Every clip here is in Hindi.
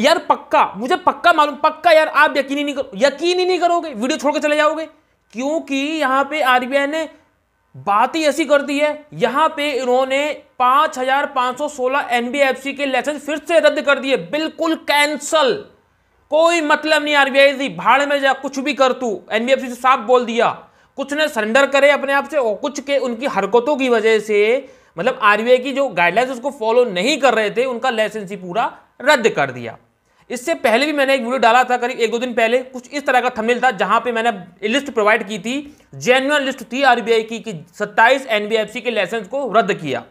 यार पक्का मुझे पक्का मालूम पक्का यार आप यकीन ही नहीं करो यकीन ही नहीं करोगे वीडियो छोड़ के चले जाओगे क्योंकि यहां पे आरबीआई ने बात ही ऐसी कर दी है यहां पे इन्होंने 5,516 एनबीएफसी के लाइसेंस फिर से रद्द कर दिए बिल्कुल कैंसल कोई मतलब नहीं आरबीआई जी भाड़ में जा कुछ भी कर तू एनबीएफसी से साफ बोल दिया कुछ ने सरेंडर करे अपने आप से और कुछ के उनकी हरकतों की वजह से मतलब आरबीआई की जो गाइडलाइंस उसको फॉलो नहीं कर रहे थे उनका लाइसेंस ही पूरा रद्द कर दिया इससे पहले भी मैंने एक वीडियो डाला था करीब एक दो दिन पहले कुछ इस तरह का थमिल था जहां पे मैंने लिस्ट प्रोवाइड की थी जेन्युअन लिस्ट थी आरबीआई की कि 27 एनबीएफसी के लाइसेंस को रद्द किया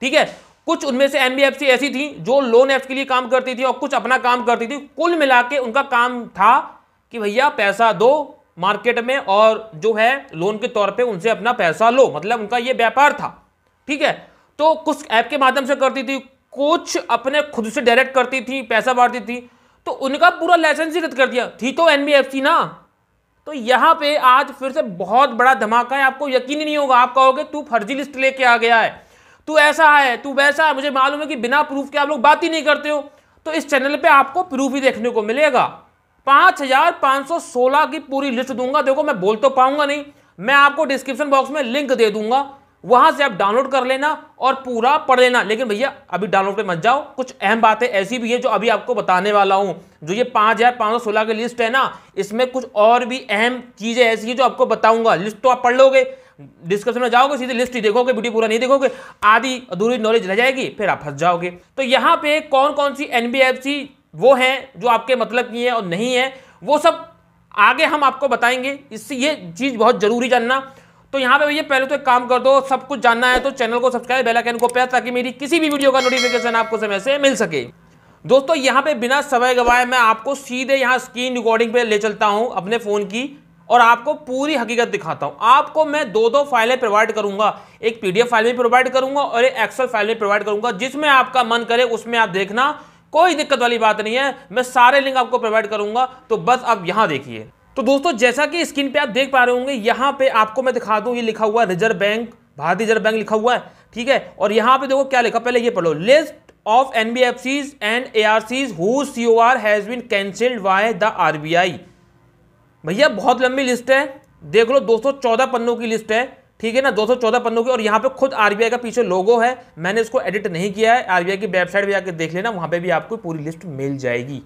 ठीक है कुछ उनमें से एनबीएफसी ऐसी थी जो लोन एप्स के लिए काम करती थी और कुछ अपना काम करती थी कुल मिला के उनका काम था कि भैया पैसा दो मार्केट में और जो है लोन के तौर पर उनसे अपना पैसा लो मतलब उनका यह व्यापार था ठीक है तो कुछ ऐप के माध्यम से करती थी कुछ अपने खुद से डायरेक्ट करती थी पैसा बांटती थी तो उनका पूरा लाइसेंस ही रद्द कर दिया थी तो एनबीएफसी ना तो यहाँ पे आज फिर से बहुत बड़ा धमाका है आपको यकीन ही नहीं होगा आप कहोगे तू फर्जी लिस्ट लेके आ गया है तू ऐसा है तू वैसा है मुझे मालूम है कि बिना प्रूफ के आप लोग बात ही नहीं करते हो तो इस चैनल पे आपको प्रूफ ही देखने को मिलेगा पाँच हजार पाँच सौ सोलह की पूरी लिस्ट दूंगा देखो मैं बोल तो पाऊंगा नहीं मैं आपको डिस्क्रिप्शन बॉक्स में लिंक दे दूंगा वहां से आप डाउनलोड कर लेना और पूरा पढ़ लेना लेकिन भैया अभी डाउनलोड पे मत जाओ कुछ अहम बातें ऐसी भी है जो अभी आपको बताने वाला हूं जो ये पाँच हज़ार पाँच सौ सोलह की लिस्ट है ना इसमें कुछ और भी अहम चीज़ें ऐसी हैं जो आपको बताऊंगा लिस्ट तो आप पढ़ लोगे डिस्कशन में जाओगे सीधे लिस्ट ही देखोगे वीडियो पूरा नहीं देखोगे आधी अधूरी नॉलेज रह जाएगी फिर आप फंस जाओगे तो यहाँ पे कौन कौन सी एनबीएफसी वो हैं जो आपके मतलब की है और नहीं है वो सब आगे हम आपको बताएंगे इससे ये चीज़ बहुत ज़रूरी जानना तो यहाँ पे भैया पहले तो एक काम कर दो सब कुछ जानना है तो चैनल को सब्सक्राइब बेल आइकन को प्रेस ताकि मेरी किसी भी वीडियो का नोटिफिकेशन आपको समय से मिल सके दोस्तों यहाँ पे बिना समय गवाए मैं आपको सीधे यहाँ स्क्रीन रिकॉर्डिंग पे ले चलता हूँ अपने फ़ोन की और आपको पूरी हकीकत दिखाता हूँ आपको मैं दो दो फाइलें प्रोवाइड करूंगा एक पीडीएफ फाइल में प्रोवाइड करूंगा और एक एक्सेल फाइल में प्रोवाइड करूंगा जिसमें आपका मन करे उसमें आप देखना कोई दिक्कत वाली बात नहीं है मैं सारे लिंक आपको प्रोवाइड करूंगा तो बस आप यहाँ देखिए तो दोस्तों जैसा कि स्क्रीन पे आप देख पा रहे होंगे यहाँ पे आपको मैं दिखा दूं ये लिखा हुआ है रिजर्व बैंक भारतीय रिजर्व बैंक लिखा हुआ है ठीक है और यहाँ पे देखो क्या लिखा पहले ये पढ़ो list of NBFC and A R Cs C R has been cancelled by the R B I भैया बहुत लंबी लिस्ट है देख लो दो पन्नों की लिस्ट है ठीक है ना 214 पन्नों की और यहाँ पे खुद आरबीआई का पीछे लोगो है मैंने इसको एडिट नहीं किया है आरबीआई की वेबसाइट भी जाकर देख लेना वहाँ पे भी आपको पूरी लिस्ट मिल जाएगी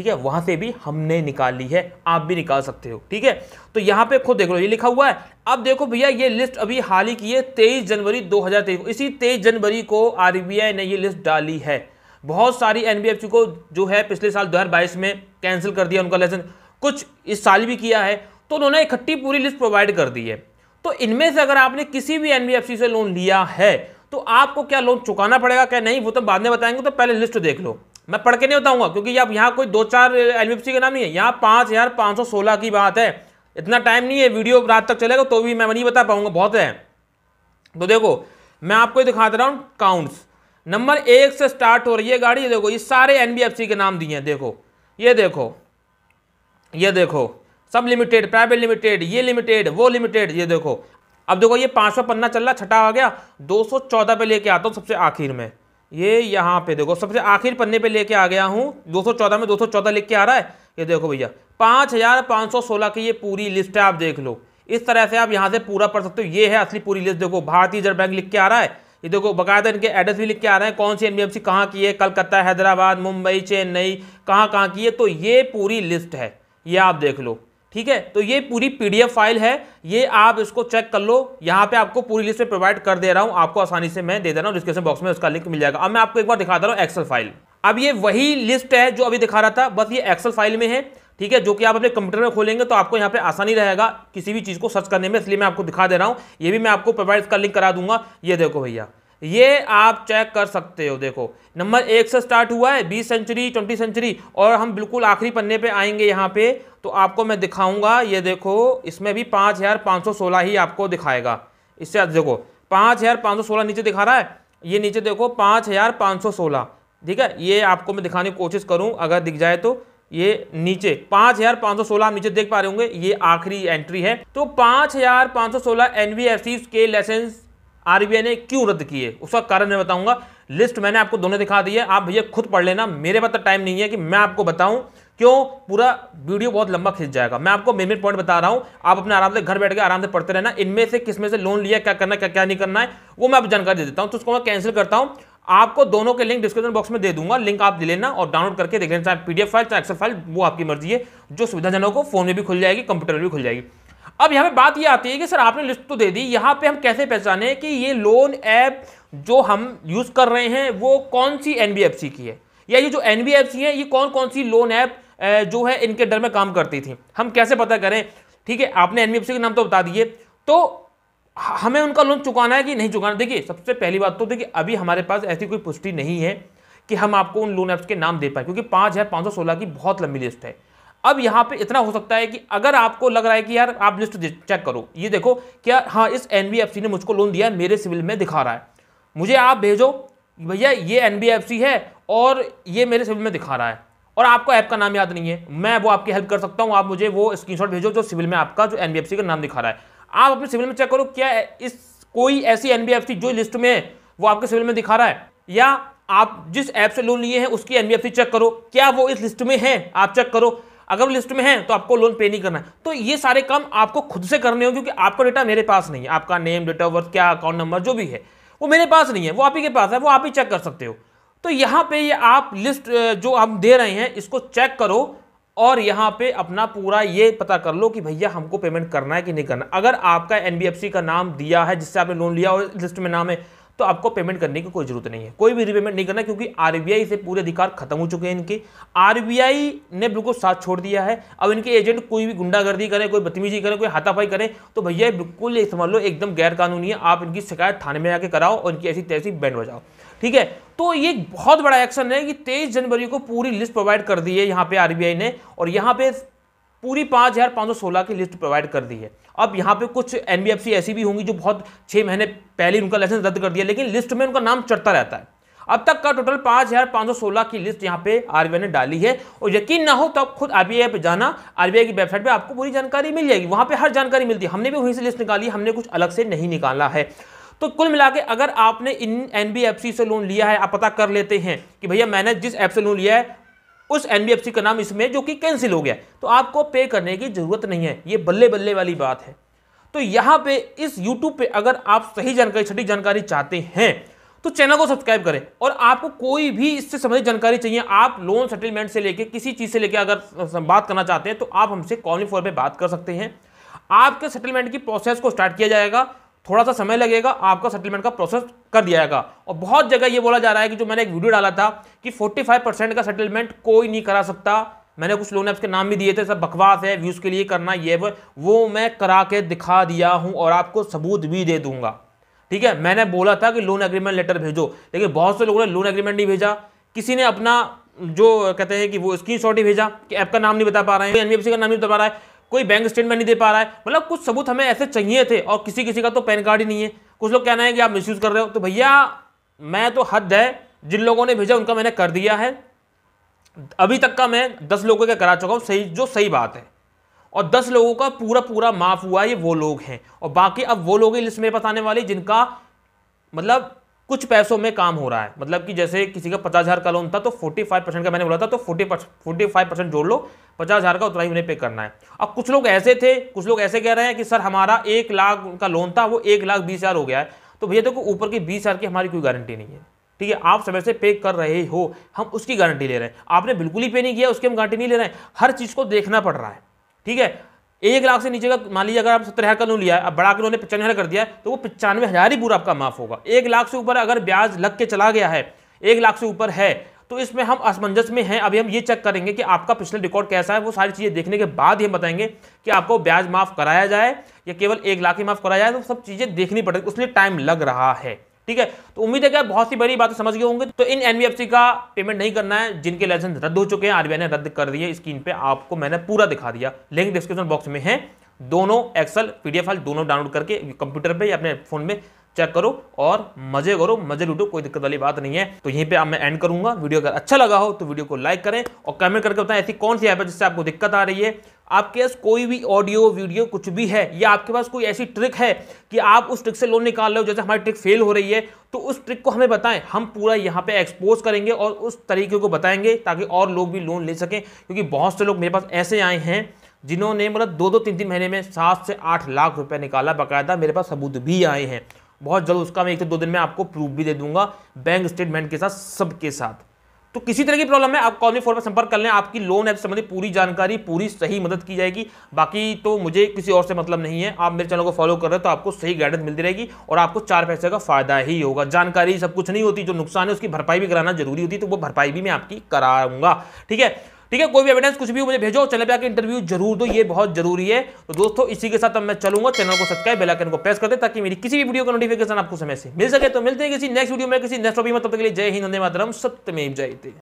ठीक है वहां से भी हमने निकाल ली है आप भी निकाल सकते हो ठीक है तो यहां पे खुद देख लो ये लिखा हुआ है अब देखो भैया ये लिस्ट अभी हाल ही की है तेईस जनवरी दो हजार तेईस इसी तेईस जनवरी को आरबीआई ने ये लिस्ट डाली है बहुत सारी एनबीएफसी को जो है पिछले साल दो में कैंसिल कर दिया उनका लाइसेंस कुछ इस साल भी किया है तो उन्होंने इकट्ठी पूरी लिस्ट प्रोवाइड कर दी है तो इनमें से अगर आपने किसी भी एनबीएफसी से लोन लिया है तो आपको क्या लोन चुकाना पड़ेगा क्या नहीं वो तो बाद में बताएंगे तो पहले लिस्ट देख लो मैं पढ़ के नहीं बताऊंगा क्योंकि अब यहाँ कोई दो चार एल का नाम नहीं है यहाँ पाँच हज़ार पाँच सौ सोलह की बात है इतना टाइम नहीं है वीडियो रात तक चलेगा तो भी मैं नहीं बता पाऊंगा बहुत है तो देखो मैं आपको दिखा दे रहा हूँ काउंट्स नंबर एक से स्टार्ट हो रही है गाड़ी देखो ये सारे एन के नाम दिए हैं देखो ये देखो ये देखो सब लिमिटेड प्राइवेट लिमिटेड ये लिमिटेड वो लिमिटेड ये देखो अब देखो ये पाँच सौ पन्ना चल रहा छठा आ गया दो सौ चौदह पे लेके आता हूँ सबसे आखिर में ये यहाँ पे देखो सबसे आखिर पन्ने पे लेके आ गया हूँ 214 में 214 लिख के आ रहा है ये देखो भैया पाँच हज़ार पाँच सौ सोलह की ये पूरी लिस्ट है आप देख लो इस तरह से आप यहाँ से पूरा पढ़ सकते हो ये है असली पूरी लिस्ट देखो भारतीय रिजर्व बैंक लिख के आ रहा है ये देखो बकायदा इनके एड्रेस भी लिख के आ रहे हैं कौन सी सी कहाँ की है कलकत्ता हैदराबाद मुंबई चेन्नई कहाँ कहाँ की है तो ये पूरी लिस्ट है ये आप देख लो ठीक है तो ये पूरी पीडीएफ फाइल है ये आप इसको चेक कर लो यहाँ पे आपको पूरी लिस्ट में प्रोवाइड कर दे रहा हूँ आपको आसानी से मैं दे दे रहा हूँ डिस्क्रिप्शन बॉक्स में उसका लिंक मिल जाएगा अब मैं आपको एक बार दिखा दे रहा हूँ एक्सेल फाइल अब ये वही लिस्ट है जो अभी दिखा रहा था बस ये एक्सेल फाइल में है ठीक है जो कि आप अपने कंप्यूटर में खोलेंगे तो आपको यहाँ पे आसानी रहेगा किसी भी चीज़ को सर्च करने में इसलिए मैं आपको दिखा दे रहा हूँ ये भी मैं आपको प्रोवाइड इसका लिंक करा दूंगा ये देखो भैया ये आप चेक कर सकते हो देखो नंबर एक से स्टार्ट हुआ है बीस सेंचुरी ट्वेंटी सेंचुरी और हम बिल्कुल आखिरी पन्ने पे आएंगे यहाँ पे तो आपको मैं दिखाऊंगा ये देखो इसमें भी पाँच हज़ार पाँच सौ सोलह ही आपको दिखाएगा इससे देखो पाँच हज़ार पाँच सौ सोलह नीचे दिखा रहा है ये नीचे देखो पाँच हज़ार पाँच सौ सोलह ठीक है ये आपको मैं दिखाने की कोशिश करूँ अगर दिख जाए तो ये नीचे पाँच हज़ार पाँच सौ सोलह आप नीचे देख पा रहे होंगे ये आखिरी एंट्री है तो पाँच हज़ार पाँच सौ सोलह एन के लाइसेंस आरबीआई ने क्यों रद्द किए उसका कारण मैं बताऊंगा लिस्ट मैंने आपको दोनों दिखा दी है आप भैया खुद पढ़ लेना मेरे पास टाइम तो नहीं है कि मैं आपको बताऊं क्यों पूरा वीडियो बहुत लंबा खींच जाएगा मैं आपको मेन मेन पॉइंट बता रहा हूं आप अपने आराम से घर बैठ के आराम से पढ़ते रहना इनमें से किसमें से लोन लिया क्या करना क्या क्या नहीं करना है वो मैं आप जानकारी दे देता हूं तो उसको मैं कैंसिल करता हूं आपको दोनों के लिंक डिस्क्रिप्शन बॉक्स में दे दूंगा लिंक आप ले लेना और डाउनलोड करके देख लेना चाहे पीडीएफ फाइल चाहे एक्सल फाइल वो आपकी मर्जी है जो सुविधाजनक हो फोन में भी खुल जाएगी कंप्यूटर में भी खुल जाएगी अब यहाँ पे बात ये आती है कि सर आपने लिस्ट तो दे दी यहाँ पे हम कैसे पहचाने कि ये लोन ऐप जो हम यूज़ कर रहे हैं वो कौन सी एन की है या ये जो एन है ये कौन कौन सी लोन ऐप जो है इनके डर में काम करती थी हम कैसे पता करें ठीक है आपने एन के नाम तो बता दिए तो हमें उनका लोन चुकाना है कि नहीं चुकाना देखिए सबसे पहली बात तो देखिए अभी हमारे पास ऐसी कोई पुष्टि नहीं है कि हम आपको उन लोन ऐप्स के नाम दे पाए क्योंकि पाँच हज़ार पाँच सौ सोलह की बहुत लंबी लिस्ट है अब यहां पे इतना हो सकता है कि अगर आपको लग रहा है कि यार आप लिस्ट चेक करो ये देखो क्या हाँ इस एन ने मुझको लोन दिया है मेरे सिविल में दिखा रहा है मुझे आप भेजो भैया ये एन है और ये मेरे सिविल में दिखा रहा है और आपको ऐप का नाम याद नहीं है मैं वो आपकी हेल्प कर सकता हूँ आप मुझे वो स्क्रीन भेजो जो सिविल में आपका जो एन का नाम दिखा रहा है आप अपने सिविल में चेक करो क्या इस कोई ऐसी एन जो लिस्ट में है वो आपके सिविल में दिखा रहा है या आप जिस ऐप से लोन लिए हैं उसकी एन चेक करो क्या वो इस लिस्ट में है आप चेक करो अगर लिस्ट में है तो आपको लोन पे नहीं करना है तो ये सारे काम आपको खुद से करने होंगे क्योंकि आपका डेटा मेरे पास नहीं है आपका नेम डेट ऑफ बर्थ क्या अकाउंट नंबर जो भी है वो मेरे पास नहीं है वो आप ही के पास है वो आप ही चेक कर सकते हो तो यहाँ पे ये आप लिस्ट जो हम दे रहे हैं इसको चेक करो और यहाँ पे अपना पूरा ये पता कर लो कि भैया हमको पेमेंट करना है कि नहीं करना अगर आपका एन का नाम दिया है जिससे आपने लोन लिया और लिस्ट में नाम है तो आपको पेमेंट करने की कोई जरूरत नहीं है कोई भी रिपेमेंट नहीं करना क्योंकि आरबीआई से पूरे अधिकार खत्म हो चुके हैं इनके आरबीआई ने बिल्कुल साथ छोड़ दिया है अब इनके एजेंट कोई भी गुंडागर्दी करें कोई बदतमीजी करें कोई हाथापाई करें तो भैया बिल्कुल ये समझ लो एकदम गैरकानूनी है आप इनकी शिकायत थाने में आके कराओ और इनकी ऐसी तैसी बैंड बजाओ ठीक है तो ये बहुत बड़ा एक्शन है कि तेईस जनवरी को पूरी लिस्ट प्रोवाइड कर दी है यहाँ पे आरबीआई ने और यहाँ पे पूरी पाँच हज़ार पाँच सौ सोलह की लिस्ट प्रोवाइड कर दी है अब यहाँ पे कुछ एन ऐसी भी होंगी जो बहुत छः महीने पहले उनका लाइसेंस रद्द कर दिया लेकिन लिस्ट में उनका नाम चढ़ता रहता है अब तक का टोटल पाँच हज़ार पाँच सौ सोलह की लिस्ट यहाँ पे आरबीआई ने डाली है और यकीन ना हो तो आप खुद आरबीआई पे जाना आरबीआई की वेबसाइट पे आपको पूरी जानकारी मिल जाएगी वहाँ पे हर जानकारी मिलती है हमने भी वहीं से लिस्ट निकाली हमने कुछ अलग से नहीं निकाला है तो कुल मिला के अगर आपने इन एन से लोन लिया है आप पता कर लेते हैं कि भैया मैंने जिस ऐप से लोन लिया है उस एनबीएफसी का नाम इसमें जो कि कैंसिल हो गया तो आपको पे करने की ज़रूरत नहीं है ये बल्ले बल्ले वाली बात है तो यहां पे इस यूट्यूब पे अगर आप सही जानकारी सटीक जानकारी चाहते हैं तो चैनल को सब्सक्राइब करें और आपको कोई भी इससे संबंधित जानकारी चाहिए आप लोन सेटलमेंट से लेकर किसी चीज़ से लेकर अगर बात करना चाहते हैं तो आप हमसे कॉलिंग फोर पर बात कर सकते हैं आपके सेटलमेंट की प्रोसेस को स्टार्ट किया जाएगा थोड़ा सा समय लगेगा आपका सेटलमेंट का प्रोसेस कर दिया जाएगा और बहुत जगह ये बोला जा रहा है कि जो मैंने एक वीडियो डाला था कि 45 परसेंट का सेटलमेंट कोई नहीं करा सकता मैंने कुछ लोन ऐप्स के नाम भी दिए थे सब बकवास है व्यूज़ के लिए करना ये वो वो मैं करा के दिखा दिया हूँ और आपको सबूत भी दे दूंगा ठीक है मैंने बोला था कि लोन एग्रीमेंट लेटर भेजो लेकिन बहुत से लोगों ने लोन एग्रीमेंट नहीं भेजा किसी ने अपना जो कहते हैं कि वो स्क्रीन शॉट ही भेजा कि ऐप का नाम नहीं बता पा रहे हैं एनबीएफसी का नाम नहीं बता पा रहा है कोई बैंक स्टेटमेंट नहीं दे पा रहा है मतलब कुछ सबूत हमें ऐसे चाहिए थे और किसी किसी का तो पैन कार्ड ही नहीं है कुछ लोग कहना है कि आप मिस कर रहे हो तो भैया मैं तो हद है जिन लोगों ने भेजा उनका मैंने कर दिया है अभी तक का मैं दस लोगों का करा चुका हूँ सही जो सही बात है और दस लोगों का पूरा पूरा माफ हुआ ये वो लोग हैं और बाकी अब वो लोग ही लिस्ट मेरे पास आने वाली जिनका मतलब कुछ पैसों में काम हो रहा है मतलब कि जैसे किसी का पचास हज़ार का लोन था तो फोर्टी फाइव परसेंट का मैंने बोला था तो फोर्टी फोर्टी फाइव परसेंट जोड़ लो पचास हज़ार का उतना ही उन्हें पे करना है अब कुछ लोग ऐसे थे कुछ लोग ऐसे कह रहे हैं कि सर हमारा एक लाख का लोन था वो एक लाख बीस हज़ार हो गया है तो भैया देखो ऊपर की बीस हज़ार की हमारी कोई गारंटी नहीं है ठीक है आप समय से पे कर रहे हो हम उसकी गारंटी ले रहे हैं आपने बिल्कुल ही पे नहीं किया उसकी हम गारंटी नहीं ले रहे हैं हर चीज़ को देखना पड़ रहा है ठीक है एक लाख से नीचे का मान लीजिए अगर आप सत्तर हज़ार का लोन लिया है अब बड़ा के उन्होंने पचानवे हज़ार कर दिया तो वो पचानवे हज़ार ही पूरा आपका माफ़ होगा एक लाख से ऊपर अगर ब्याज लग के चला गया है एक लाख से ऊपर है तो इसमें हम असमंजस में हैं अभी हम ये चेक करेंगे कि आपका पिछले रिकॉर्ड कैसा है वो सारी चीज़ें देखने के बाद ही हम बताएंगे कि आपको ब्याज माफ़ कराया जाए या केवल एक लाख ही माफ़ कराया जाए तो सब चीज़ें देखनी पड़ेगी उसमें टाइम लग रहा है ठीक है तो उम्मीद है क्या बहुत सी बड़ी बातें समझ गए होंगे तो इन एनबीएफसी का पेमेंट नहीं करना है जिनके लाइसेंस रद्द हो चुके हैं आरबीआई ने रद्द कर दिए स्क्रीन पे आपको मैंने पूरा दिखा दिया लिंक डिस्क्रिप्शन बॉक्स में है दोनों एक्सल पीडीएफ फाइल दोनों डाउनलोड करके कंप्यूटर पे या अपने फोन में चेक करो और मजे करो मजे लूटो कोई दिक्कत वाली बात नहीं है तो यहीं पे आप मैं एंड करूंगा वीडियो अगर अच्छा लगा हो तो वीडियो को लाइक करें और कमेंट करके बताएं ऐसी कौन सी ऐप है जिससे आपको दिक्कत आ रही है आपके पास कोई भी ऑडियो वीडियो कुछ भी है या आपके पास कोई ऐसी ट्रिक है कि आप उस ट्रिक से लोन निकाल रहे हो जैसे हमारी ट्रिक फेल हो रही है तो उस ट्रिक को हमें बताएं हम पूरा यहाँ पे एक्सपोज करेंगे और उस तरीके को बताएंगे ताकि और लोग भी लोन ले सकें क्योंकि बहुत से लोग मेरे पास ऐसे आए हैं जिन्होंने मतलब दो दो तीन तीन महीने में सात से आठ लाख रुपये निकाला बाकायदा मेरे पास सबूत भी आए हैं बहुत जल्द उसका मैं एक से दो दिन में आपको प्रूफ भी दे दूंगा बैंक स्टेटमेंट के साथ सबके साथ तो किसी तरह की प्रॉब्लम है आप में फोर पर संपर्क कर लें आपकी लोन ऐप संबंधी पूरी जानकारी पूरी सही मदद की जाएगी बाकी तो मुझे किसी और से मतलब नहीं है आप मेरे चैनल को फॉलो कर रहे हो तो आपको सही गाइडेंस मिलती रहेगी और आपको चार पैसे का फायदा ही होगा जानकारी सब कुछ नहीं होती जो नुकसान है उसकी भरपाई भी कराना जरूरी होती तो वो भरपाई भी मैं आपकी कराऊंगा ठीक है ठीक है कोई भी एविडेंस कुछ भी मुझे भेजो चैनल पे आकर इंटरव्यू जरूर दो ये बहुत जरूरी है तो दोस्तों इसी के साथ अब मैं चलूंगा चैनल को सब्सक्राइब आइकन को प्रेस कर दे ताकि मेरी किसी भी वीडियो का नोटिफिकेशन आपको समय से मिल सके तो मिलते हैं किसी नेक्स्ट वीडियो में किसी नेक्स्ट टॉपिक में तब तक के लिए जय हिंद वंदे मातरम सप्तमेव जयते